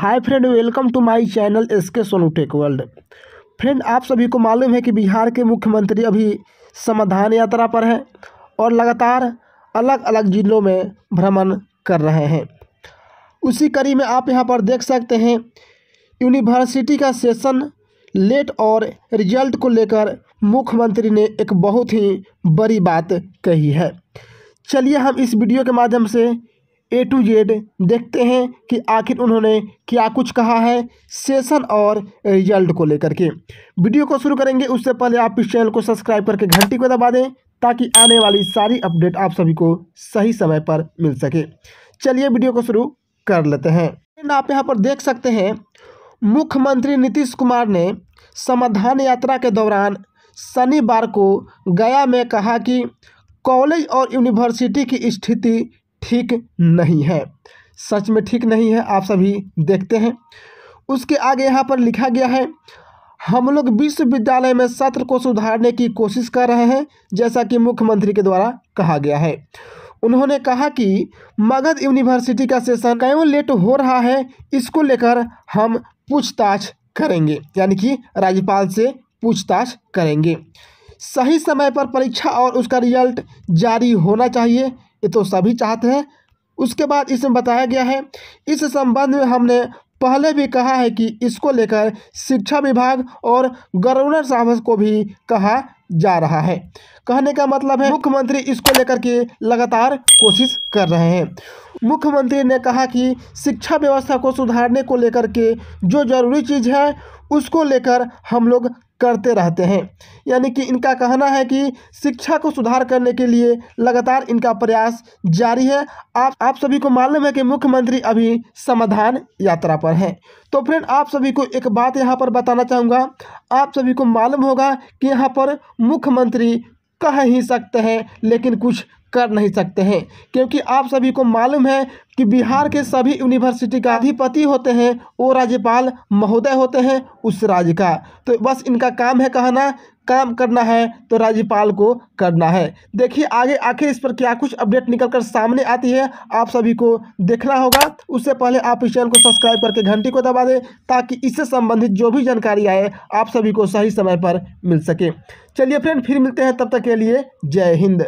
hi friend welcome to my channel S K Sonu tech world friend आप सभी को मालूम है कि बिहार के मुख्यमंत्री अभी समाधान यात्रा पर हैं और लगातार अलग अलग जिलों में भ्रमण कर रहे हैं उसी कड़ी में आप यहां पर देख सकते हैं यूनिवर्सिटी का सेशन लेट और रिजल्ट को लेकर मुख्यमंत्री ने एक बहुत ही बड़ी बात कही है चलिए हम इस वीडियो के माध्यम से ए टू जेड देखते हैं कि आखिर उन्होंने क्या कुछ कहा है सेशन और रिजल्ट को लेकर के वीडियो को शुरू करेंगे उससे पहले आप इस चैनल को सब्सक्राइब करके घंटी को दबा दें ताकि आने वाली सारी अपडेट आप सभी को सही समय पर मिल सके चलिए वीडियो को शुरू कर लेते हैं आप यहाँ पर देख सकते हैं मुख्यमंत्री नीतीश कुमार ने समाधान यात्रा के दौरान शनिवार को गया में कहा कि कॉलेज और यूनिवर्सिटी की स्थिति ठीक नहीं है सच में ठीक नहीं है आप सभी देखते हैं उसके आगे यहाँ पर लिखा गया है हम लोग विश्वविद्यालय में सत्र को सुधारने की कोशिश कर रहे हैं जैसा कि मुख्यमंत्री के द्वारा कहा गया है उन्होंने कहा कि मगध यूनिवर्सिटी का सेशन क्यों लेट हो रहा है इसको लेकर हम पूछताछ करेंगे यानी कि राज्यपाल से पूछताछ करेंगे सही समय पर परीक्षा और उसका रिजल्ट जारी होना चाहिए ये तो सभी चाहते हैं उसके बाद इसमें बताया गया है इस संबंध में हमने पहले भी कहा है कि इसको लेकर शिक्षा विभाग और गवर्नर साहब को भी कहा जा रहा है कहने का मतलब है मुख्यमंत्री इसको लेकर के लगातार कोशिश कर रहे हैं मुख्यमंत्री ने कहा कि शिक्षा व्यवस्था को सुधारने को लेकर के जो जरूरी चीज़ है उसको लेकर हम लोग करते रहते हैं यानी कि इनका कहना है कि शिक्षा को सुधार करने के लिए लगातार इनका प्रयास जारी है आप आप सभी को मालूम है कि मुख्यमंत्री अभी समाधान यात्रा पर हैं तो फ्रेंड आप सभी को एक बात यहाँ पर बताना चाहूँगा आप सभी को मालूम होगा कि यहाँ पर मुख्यमंत्री कह ही सकते हैं लेकिन कुछ कर नहीं सकते हैं क्योंकि आप सभी को मालूम है कि बिहार के सभी यूनिवर्सिटी का अधिपति होते हैं वो राज्यपाल महोदय होते हैं उस राज्य का तो बस इनका काम है कहना काम करना है तो राज्यपाल को करना है देखिए आगे आखिर इस पर क्या कुछ अपडेट निकल कर सामने आती है आप सभी को देखना होगा उससे पहले आप इस चैनल को सब्सक्राइब करके घंटी को दबा दें ताकि इससे संबंधित जो भी जानकारी आए आप सभी को सही समय पर मिल सके चलिए फ्रेंड फिर मिलते हैं तब तक के लिए जय हिंद